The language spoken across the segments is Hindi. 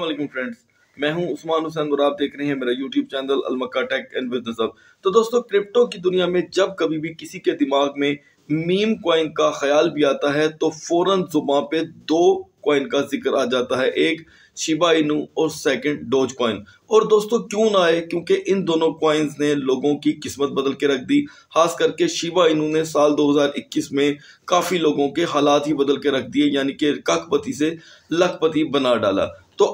अल्लाम फ्रेंड्स मैं हूं उस्मान हुसैन और आप देख रहे हैं मेरा यूट्यूब चैनल अलमक्का टेक एंड बिजनेस अब तो दोस्तों क्रिप्टो की दुनिया में जब कभी भी किसी के दिमाग में मीम क्वाइन का ख्याल भी आता है तो फौरन जुबा पे दो क्वाइन का जिक्र आ जाता है एक शिबा इनू और सेकंड डोज क्वाइन और दोस्तों क्यों ना आए क्योंकि इन दोनों क्वाइंस ने लोगों की किस्मत बदल के रख दी खास करके शिबा इनू ने साल 2021 में काफ़ी लोगों के हालात ही बदल के रख दिए यानी कि कखपति से लखपति बना डाला तो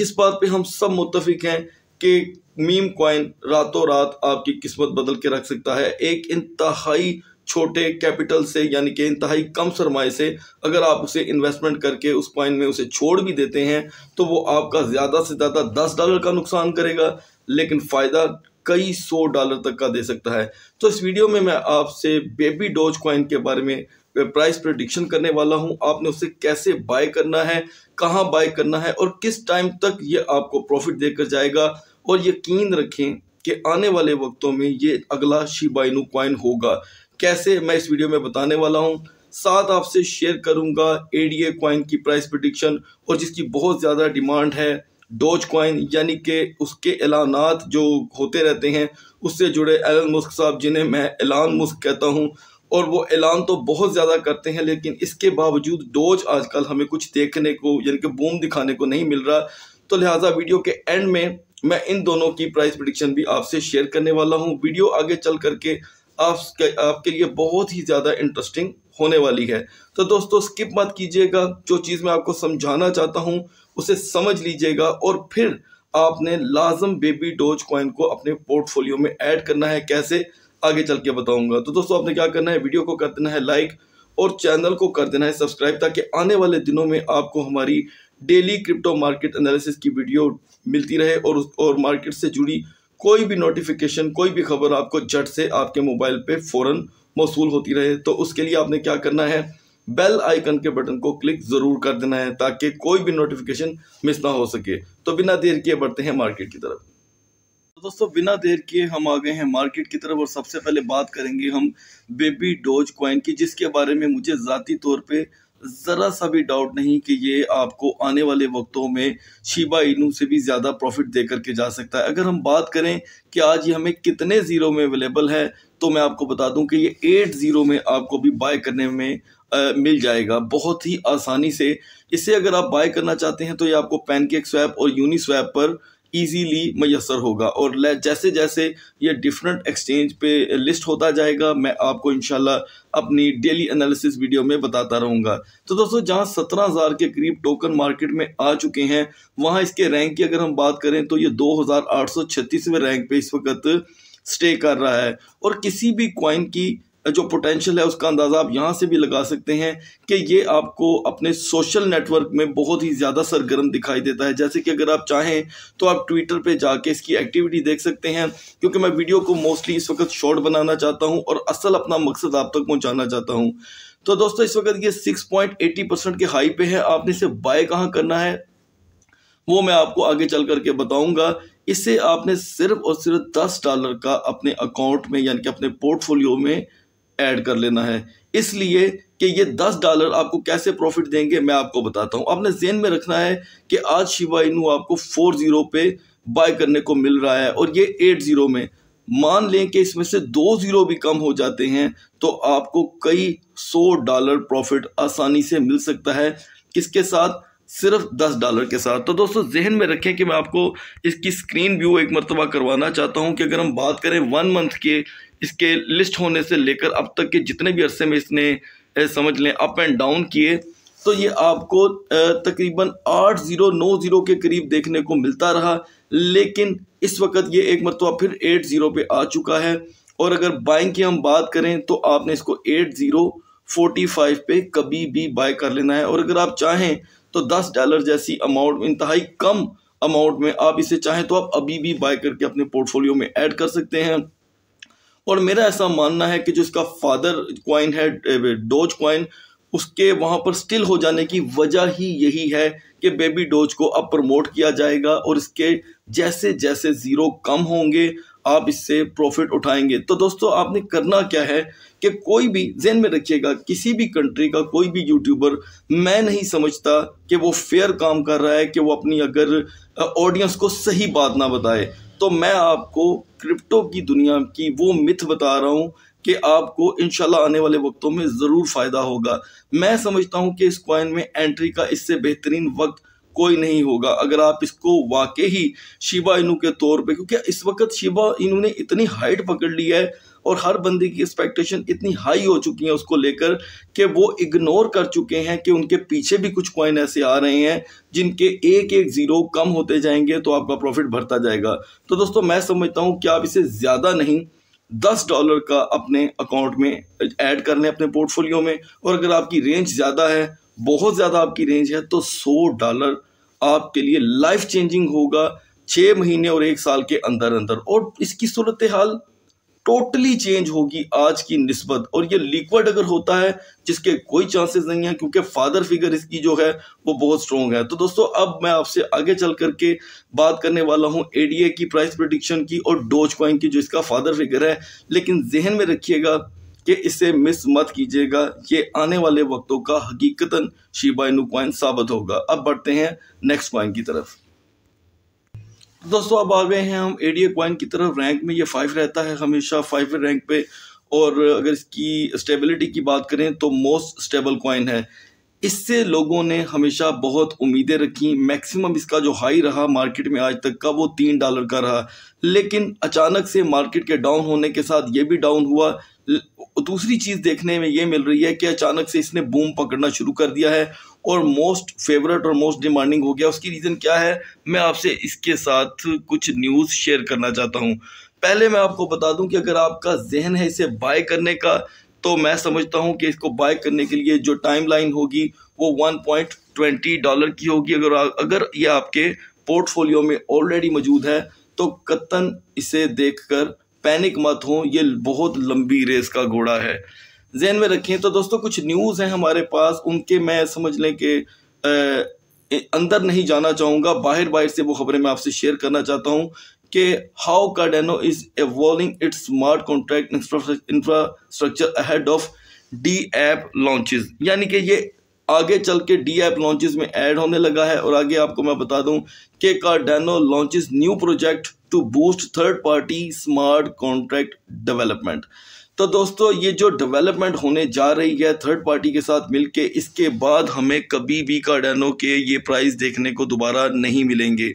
जिस बात पे हम सब मुतफिक हैं कि मीम कॉइन रातों रात आपकी किस्मत बदल के रख सकता है एक इंतहाई छोटे कैपिटल से यानी कि इंतहाई कम सरमाए से अगर आप उसे इन्वेस्टमेंट करके उस कॉइन में उसे छोड़ भी देते हैं तो वो आपका ज़्यादा से ज़्यादा दस डॉलर का नुकसान करेगा लेकिन फ़ायदा कई सौ डॉलर तक का दे सकता है तो इस वीडियो में मैं आपसे बेबी डोज कॉइन के बारे में प्राइस प्रडिक्शन करने वाला हूँ आपने उसे कैसे बाय करना है कहाँ बाय करना है और किस टाइम तक ये आपको प्रॉफिट देकर जाएगा और यकीन रखें कि आने वाले वक्तों में ये अगला शिबाइनु कॉइन होगा कैसे मैं इस वीडियो में बताने वाला हूँ साथ आपसे शेयर करूंगा एडीए क्वाइन की प्राइस प्रडिक्शन और जिसकी बहुत ज़्यादा डिमांड है डोज क्वाइन यानी कि उसके एलानात जो होते रहते हैं उससे जुड़े एलन मुस्क साहब जिन्हें मैं एलान मुस्क कहता हूँ और वो ऐलान तो बहुत ज़्यादा करते हैं लेकिन इसके बावजूद डोज आजकल हमें कुछ देखने को यानी कि बूम दिखाने को नहीं मिल रहा तो लिहाजा वीडियो के एंड में मैं इन दोनों की प्राइस प्रडिक्शन भी आपसे शेयर करने वाला हूँ वीडियो आगे चल करके आपके आपके लिए बहुत ही ज़्यादा इंटरेस्टिंग होने वाली है तो दोस्तों स्किप मत कीजिएगा जो चीज़ मैं आपको समझाना चाहता हूँ उसे समझ लीजिएगा और फिर आपने लाजम बेबी डोज कॉइन को अपने पोर्टफोलियो में ऐड करना है कैसे आगे चल के बताऊंगा तो दोस्तों आपने क्या करना है वीडियो को कर देना है लाइक और चैनल को कर देना है सब्सक्राइब ताकि आने वाले दिनों में आपको हमारी डेली क्रिप्टो मार्केट एनालिसिस की वीडियो मिलती रहे और और मार्केट से जुड़ी कोई भी नोटिफिकेशन कोई भी खबर आपको झट से आपके मोबाइल पे फ़ौरन मौसू होती रहे तो उसके लिए आपने क्या करना है बेल आइकन के बटन को क्लिक ज़रूर कर देना है ताकि कोई भी नोटिफिकेशन मिस ना हो सके तो बिना देर किए बढ़ते हैं मार्केट की तरफ दोस्तों बिना देर किए हम आ गए हैं मार्केट की तरफ और सबसे पहले बात करेंगे हम बेबी डोज क्वाइन की जिसके बारे में मुझे ज़ाती तौर पे ज़रा सा भी डाउट नहीं कि ये आपको आने वाले वक्तों में शिबा इनू से भी ज़्यादा प्रॉफिट दे करके जा सकता है अगर हम बात करें कि आज ये हमें कितने ज़ीरो में अवेलेबल है तो मैं आपको बता दूं कि ये एट ज़ीरो में आपको भी बाय करने में आ, मिल जाएगा बहुत ही आसानी से इसे अगर आप बाय करना चाहते हैं तो ये आपको पैनकेक स्वैप और यूनी स्वैप पर ईजीली मैसर होगा और जैसे जैसे ये डिफरेंट एक्सचेंज पे लिस्ट होता जाएगा मैं आपको इनशाला अपनी डेली एनालिसिस वीडियो में बताता रहूँगा तो दोस्तों जहाँ सत्रह हज़ार के करीब टोकन मार्केट में आ चुके हैं वहाँ इसके रैंक की अगर हम बात करें तो ये दो हज़ार आठ सौ छत्तीसवें रैंक पे इस वक्त स्टे कर रहा है और किसी भी क्वाइन की जो पोटेंशियल है उसका अंदाज़ा आप यहाँ से भी लगा सकते हैं कि ये आपको अपने सोशल नेटवर्क में बहुत ही ज़्यादा सरगर्म दिखाई देता है जैसे कि अगर आप चाहें तो आप ट्विटर पे जाके इसकी एक्टिविटी देख सकते हैं क्योंकि मैं वीडियो को मोस्टली इस वक्त शॉर्ट बनाना चाहता हूँ और असल अपना मकसद आप तक पहुँचाना चाहता हूँ तो दोस्तों इस वक्त ये सिक्स परसेंट के हाई पे है आपने इसे बाय कहाँ करना है वो मैं आपको आगे चल करके बताऊंगा इससे आपने सिर्फ और सिर्फ दस डॉलर का अपने अकाउंट में यानी कि अपने पोर्टफोलियो में ऐड कर लेना है इसलिए कि ये दस डॉलर आपको कैसे प्रॉफिट देंगे मैं आपको बताता हूँ आपने जेन में रखना है कि आज शिवा इनू आपको फोर ज़ीरो पे बाय करने को मिल रहा है और ये एट ज़ीरो में मान लें कि इसमें से दो ज़ीरो भी कम हो जाते हैं तो आपको कई सौ डॉलर प्रॉफिट आसानी से मिल सकता है किसके साथ सिर्फ दस डॉलर के साथ तो दोस्तों जहन में रखें कि मैं आपको इसकी स्क्रीन व्यू एक मरतबा करवाना चाहता हूं कि अगर हम बात करें वन मंथ के इसके लिस्ट होने से लेकर अब तक के जितने भी अरसे में इसने समझ लें अप एंड डाउन किए तो ये आपको तकरीबन आठ ज़ीरो नौ ज़ीरो के करीब देखने को मिलता रहा लेकिन इस वक्त ये एक मरतबा फिर एट ज़ीरो पे आ चुका है और अगर बाइंग की हम बात करें तो आपने इसको एट ज़ीरो फोर्टी फाइव पे कभी भी बाय कर लेना है और अगर आप चाहें तो दस डॉलर जैसी अमाउंट इंतहाई कम अमाउंट में आप इसे चाहें तो आप अभी भी बाय करके अपने पोर्टफोलियो में ऐड कर सकते हैं और मेरा ऐसा मानना है कि जो इसका फादर क्वाइन है डोज eh, क्वाइन उसके वहाँ पर स्टिल हो जाने की वजह ही यही है कि बेबी डोज को अब प्रमोट किया जाएगा और इसके जैसे जैसे ज़ीरो कम होंगे आप इससे प्रॉफिट उठाएंगे तो दोस्तों आपने करना क्या है कि कोई भी जेन में रखिएगा किसी भी कंट्री का कोई भी यूट्यूबर मैं नहीं समझता कि वो फेयर काम कर रहा है कि वो अपनी अगर ऑडियंस eh, को सही बात ना बताए तो मैं आपको क्रिप्टो की दुनिया की वो मिथ बता रहा हूँ कि आपको इनशाला आने वाले वक्तों में ज़रूर फ़ायदा होगा मैं समझता हूँ कि इस कॉइन में एंट्री का इससे बेहतरीन वक्त कोई नहीं होगा अगर आप इसको वाकई ही शिबा इनू के तौर पे क्योंकि इस वक्त शिबा इनू ने इतनी हाइट पकड़ ली है और हर बंदे की एक्सपेक्टेशन इतनी हाई हो चुकी है उसको लेकर कि वो इग्नोर कर चुके हैं कि उनके पीछे भी कुछ कॉइन ऐसे आ रहे हैं जिनके एक एक ज़ीरो कम होते जाएंगे तो आपका प्रॉफिट बढ़ता जाएगा तो दोस्तों मैं समझता हूँ कि आप इसे ज़्यादा नहीं दस डॉलर का अपने अकाउंट में ऐड कर लें अपने पोर्टफोलियो में और अगर आपकी रेंज ज़्यादा है बहुत ज़्यादा आपकी रेंज है तो सौ डॉलर आपके लिए लाइफ चेंजिंग होगा छः महीने और एक साल के अंदर अंदर और इसकी सूरत हाल टोटली चेंज होगी आज की नस्बत और ये लिक्विड अगर होता है जिसके कोई चांसेस नहीं है क्योंकि फादर फिगर इसकी जो है वो बहुत स्ट्रॉन्ग है तो दोस्तों अब मैं आपसे आगे चल करके बात करने वाला हूँ एडीए की प्राइस प्रोडिक्शन की और डोज क्वाइन की जो इसका फादर फिगर है लेकिन जहन में रखिएगा कि इसे मिस मत कीजिएगा ये आने वाले वक्तों का हकीकता शिबाइनू क्वाइन साबित होगा अब बढ़ते हैं नेक्स्ट क्वाइन की तरफ दोस्तों अब आ गए हैं हम ए डी कॉइन की तरफ रैंक में ये फाइव रहता है हमेशा फाइव रैंक पे और अगर इसकी स्टेबिलिटी की बात करें तो मोस्ट स्टेबल कॉइन है इससे लोगों ने हमेशा बहुत उम्मीदें रखी मैक्सिमम इसका जो हाई रहा मार्केट में आज तक का वो तीन डॉलर का रहा लेकिन अचानक से मार्केट के डाउन होने के साथ ये भी डाउन हुआ दूसरी चीज़ देखने में ये मिल रही है कि अचानक से इसने बूम पकड़ना शुरू कर दिया है और मोस्ट फेवरेट और मोस्ट डिमांडिंग हो गया उसकी रीज़न क्या है मैं आपसे इसके साथ कुछ न्यूज़ शेयर करना चाहता हूँ पहले मैं आपको बता दूं कि अगर आपका जहन है इसे बाय करने का तो मैं समझता हूं कि इसको बाय करने के लिए जो टाइम लाइन होगी वो वन पॉइंट ट्वेंटी डॉलर की होगी अगर अगर ये आपके पोर्टफोलियो में ऑलरेडी मौजूद है तो कत्तन इसे देखकर पैनिक मत हो ये बहुत लंबी रेस का घोड़ा है जहन में रखें तो दोस्तों कुछ न्यूज़ हैं हमारे पास उनके मैं समझ लें कि अंदर नहीं जाना चाहूँगा बाहर बाहर से वो खबरें मैं आपसे शेयर करना चाहता हूँ कि how Cardano is evolving its smart contract infrastructure ahead of D app launches यानी कि ये आगे चल के डी ऐप लॉन्चेस में ऐड होने लगा है और आगे आपको मैं बता दूं कि Cardano launches new project to boost third party smart contract development तो दोस्तों ये जो डेवलपमेंट होने जा रही है थर्ड पार्टी के साथ मिलके इसके बाद हमें कभी भी कार्डानो के ये प्राइस देखने को दोबारा नहीं मिलेंगे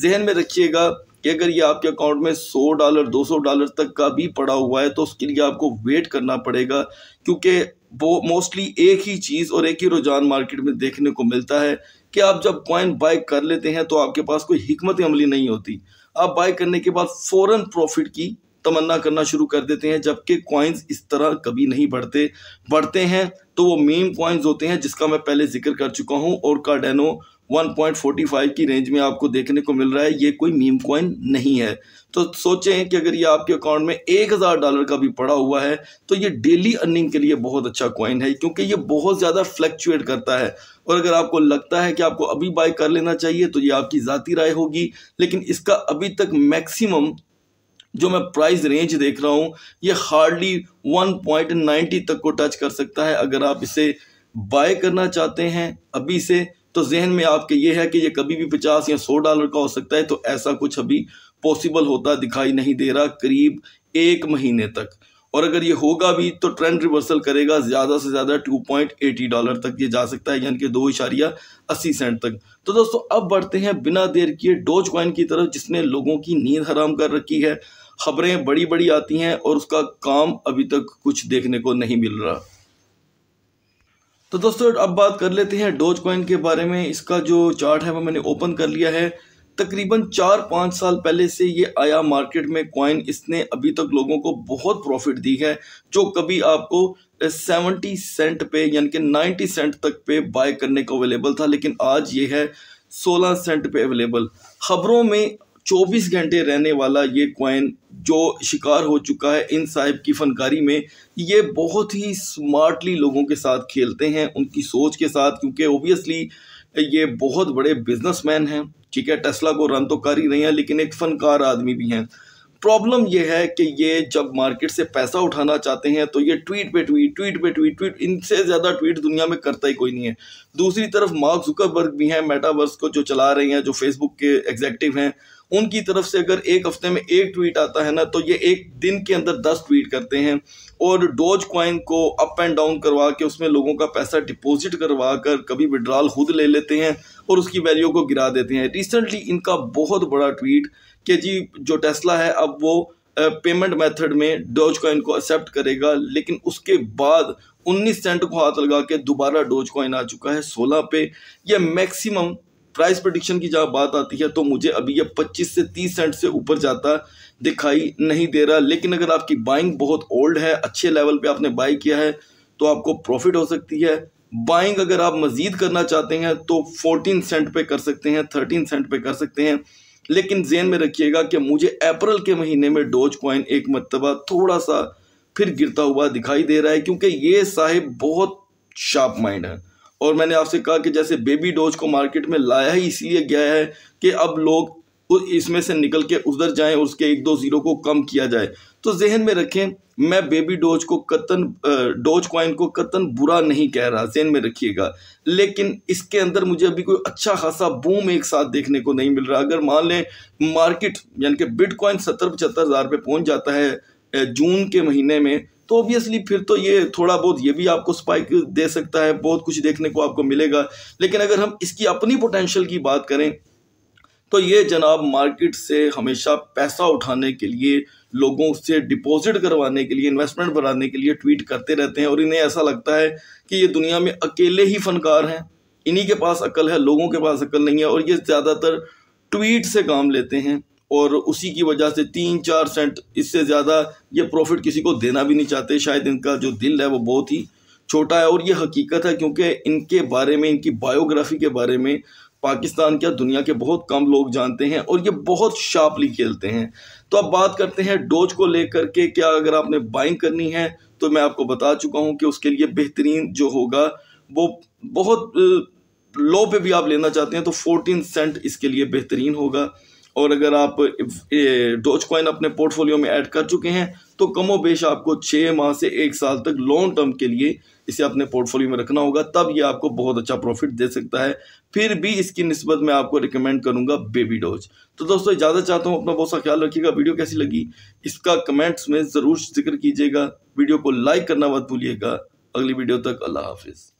जहन में रखिएगा कि अगर ये आपके अकाउंट में 100 डॉलर 200 डॉलर तक का भी पड़ा हुआ है तो उसके लिए आपको वेट करना पड़ेगा क्योंकि वो मोस्टली एक ही चीज़ और एक ही रुझान मार्केट में देखने को मिलता है कि आप जब कॉइन बाय कर लेते हैं तो आपके पास कोई हमत अमली नहीं होती आप बाय करने के बाद फ़ौर प्रॉफिट की तमन्ना करना शुरू कर देते हैं जबकि कॉइन्स इस तरह कभी नहीं बढ़ते बढ़ते हैं तो वो मीम कॉइन्स होते हैं जिसका मैं पहले जिक्र कर चुका हूँ और कार्डेनो 1.45 की रेंज में आपको देखने को मिल रहा है ये कोई मीम कॉइन नहीं है तो सोचें कि अगर ये आपके अकाउंट में एक हज़ार डॉलर का भी पड़ा हुआ है तो ये डेली अर्निंग के लिए बहुत अच्छा कॉइन है क्योंकि ये बहुत ज़्यादा फ्लक्चुएट करता है और अगर आपको लगता है कि आपको अभी बाय कर लेना चाहिए तो ये आपकी ज़ाती राय होगी लेकिन इसका अभी तक मैक्सिमम जो मैं प्राइस रेंज देख रहा हूँ ये हार्डली 1.90 तक को टच कर सकता है अगर आप इसे बाय करना चाहते हैं अभी से तो जहन में आपके ये है कि ये कभी भी 50 या 100 डॉलर का हो सकता है तो ऐसा कुछ अभी पॉसिबल होता दिखाई नहीं दे रहा करीब एक महीने तक और अगर ये होगा भी तो ट्रेंड रिवर्सल करेगा ज़्यादा से ज़्यादा 2.80 डॉलर तक ये जा सकता है यानी कि दो इशारिया अस्सी सेंट तक तो दोस्तों अब बढ़ते हैं बिना देर किए डोज क्वाइन की तरफ जिसने लोगों की नींद हराम कर रखी है खबरें बड़ी बड़ी आती हैं और उसका काम अभी तक कुछ देखने को नहीं मिल रहा तो दोस्तों अब बात कर लेते हैं डोज कॉइन के बारे में इसका जो चार्ट है वो मैंने ओपन कर लिया है तकरीबन चार पाँच साल पहले से ये आया मार्केट में कॉइन इसने अभी तक लोगों को बहुत प्रॉफिट दी है जो कभी आपको सेवेंटी सेंट पे यानी कि नाइन्टी सेंट तक पे बाय करने को अवेलेबल था लेकिन आज ये है सोलह सेंट पे अवेलेबल खबरों में चौबीस घंटे रहने वाला ये कॉइन जो शिकार हो चुका है इन साहिब की फनकारी में ये बहुत ही स्मार्टली लोगों के साथ खेलते हैं उनकी सोच के साथ क्योंकि ओबियसली ये बहुत बड़े बिजनेसमैन हैं ठीक है टेस्ला को रन तो कर ही रहे हैं लेकिन एक फनकार आदमी भी हैं प्रॉब्लम यह है कि ये जब मार्केट से पैसा उठाना चाहते हैं तो ये ट्वीट पे ट्वीट ट्वीट पे ट्वीट ट्वीट इनसे ज़्यादा ट्वीट दुनिया में करता ही कोई नहीं है दूसरी तरफ मार्क जुकरबर्ग भी हैं मेटावर्स को जो चला रहे हैं जो फेसबुक के एग्जेक्टिव हैं उनकी तरफ से अगर एक हफ्ते में एक ट्वीट आता है ना तो ये एक दिन के अंदर दस ट्वीट करते हैं और डोज क्वाइन को अप एंड डाउन करवा के उसमें लोगों का पैसा डिपॉजिट करवा कर कभी विड्रॉल खुद ले लेते हैं और उसकी वैल्यू को गिरा देते हैं रिसेंटली इनका बहुत बड़ा ट्वीट कि जी जो टेस्ला है अब वो पेमेंट मेथड में डोज कॉइन को एक्सेप्ट करेगा लेकिन उसके बाद 19 सेंट को हाथ लगा के दोबारा डोज कॉइन आ चुका है 16 पे यह मैक्सिमम प्राइस प्रडिक्शन की जब बात आती है तो मुझे अभी यह 25 से 30 सेंट से ऊपर जाता दिखाई नहीं दे रहा लेकिन अगर आपकी बाइंग बहुत ओल्ड है अच्छे लेवल पे आपने बाई किया है तो आपको प्रॉफिट हो सकती है बाइंग अगर आप मज़ीद करना चाहते हैं तो 14 सेंट पे कर सकते हैं 13 सेंट पे कर सकते हैं लेकिन जेन में रखिएगा कि मुझे अप्रैल के महीने में डोज कॉइन एक मरतबा थोड़ा सा फिर गिरता हुआ दिखाई दे रहा है क्योंकि ये साहिब बहुत शार्प माइंड है और मैंने आपसे कहा कि जैसे बेबी डोज को मार्केट में लाया ही इसलिए गया है कि अब लोग इसमें से निकल के उधर जाएं उसके एक दो ज़ीरो को कम किया जाए तो जहन में रखें मैं बेबी डोज को कतन डोज क्वाइन को कतन बुरा नहीं कह रहा जहन में रखिएगा लेकिन इसके अंदर मुझे अभी कोई अच्छा खासा बूम एक साथ देखने को नहीं मिल रहा अगर मान लें मार्केट यानी कि बिटकॉइन सत्तर पचहत्तर हज़ार पहुंच जाता है जून के महीने में तो ऑब्वियसली फिर तो ये थोड़ा बहुत ये भी आपको स्पाइक दे सकता है बहुत कुछ देखने को आपको मिलेगा लेकिन अगर हम इसकी अपनी पोटेंशियल की बात करें तो ये जनाब मार्केट से हमेशा पैसा उठाने के लिए लोगों से डिपॉजिट करवाने के लिए इन्वेस्टमेंट बनाने के लिए ट्वीट करते रहते हैं और इन्हें ऐसा लगता है कि ये दुनिया में अकेले ही फनकार हैं इन्हीं के पास अकल है लोगों के पास अकल नहीं है और ये ज़्यादातर ट्वीट से काम लेते हैं और उसी की वजह से तीन चार सेंट इससे ज़्यादा ये प्रॉफिट किसी को देना भी नहीं चाहते शायद इनका जो दिल है वो बहुत ही छोटा है और ये हकीकत है क्योंकि इनके बारे में इनकी बायोग्राफी के बारे में पाकिस्तान क्या दुनिया के बहुत कम लोग जानते हैं और ये बहुत शार्पली खेलते हैं तो अब बात करते हैं डोज को लेकर के क्या अगर आपने बाइंग करनी है तो मैं आपको बता चुका हूँ कि उसके लिए बेहतरीन जो होगा वो बहुत लो पे भी आप लेना चाहते हैं तो 14 सेंट इसके लिए बेहतरीन होगा और अगर आप डोज कॉइन अपने पोर्टफोलियो में ऐड कर चुके हैं तो कमो बेश आपको छः माह से एक साल तक लॉन्ग टर्म के लिए इसे अपने पोर्टफोलियो में रखना होगा तब ये आपको बहुत अच्छा प्रॉफिट दे सकता है फिर भी इसकी नस्बत मैं आपको रिकमेंड करूंगा बेबी डोज तो दोस्तों इजाज़त चाहता हूँ अपना बहुत सा ख्याल रखिएगा वीडियो कैसी लगी इसका कमेंट्स में ज़रूर जिक्र कीजिएगा वीडियो को लाइक करना मत भूलिएगा अगली वीडियो तक अल्लाह हाफिज़